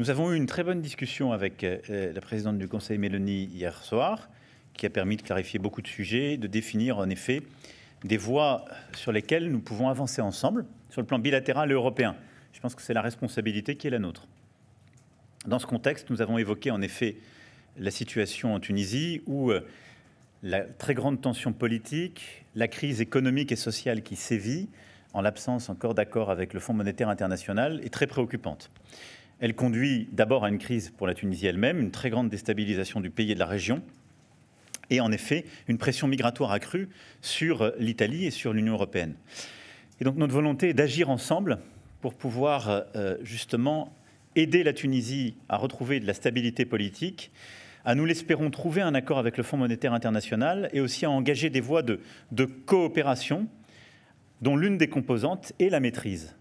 Nous avons eu une très bonne discussion avec euh, euh, la présidente du Conseil, Mélanie, hier soir, qui a permis de clarifier beaucoup de sujets, de définir en effet des voies sur lesquelles nous pouvons avancer ensemble, sur le plan bilatéral et européen. Je pense que c'est la responsabilité qui est la nôtre. Dans ce contexte, nous avons évoqué en effet la situation en Tunisie où euh, la très grande tension politique, la crise économique et sociale qui sévit, en l'absence encore d'accord avec le Fonds monétaire international, est très préoccupante. Elle conduit d'abord à une crise pour la Tunisie elle-même, une très grande déstabilisation du pays et de la région, et en effet une pression migratoire accrue sur l'Italie et sur l'Union européenne. Et donc notre volonté est d'agir ensemble pour pouvoir euh, justement aider la Tunisie à retrouver de la stabilité politique, à nous l'espérons trouver un accord avec le Fonds monétaire international et aussi à engager des voies de coopération dont l'une des composantes est la maîtrise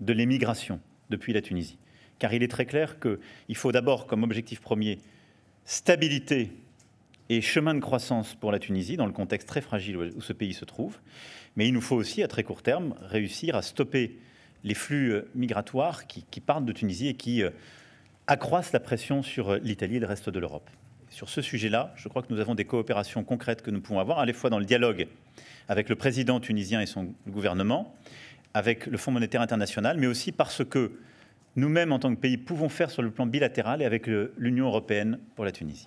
de l'émigration depuis la Tunisie car il est très clair qu'il faut d'abord, comme objectif premier, stabilité et chemin de croissance pour la Tunisie, dans le contexte très fragile où ce pays se trouve. Mais il nous faut aussi, à très court terme, réussir à stopper les flux euh, migratoires qui, partent de Tunisie et qui euh, accroissent la pression sur euh, l'Italie et le reste de l'Europe. Sur ce sujet-là, je crois que nous avons des coopérations concrètes que nous pouvons avoir, à la fois dans le dialogue avec le président tunisien et son gouvernement, avec le Fonds monétaire international, mais aussi parce que nous-mêmes en tant que pays pouvons faire sur le plan bilatéral et avec l'Union européenne pour la Tunisie.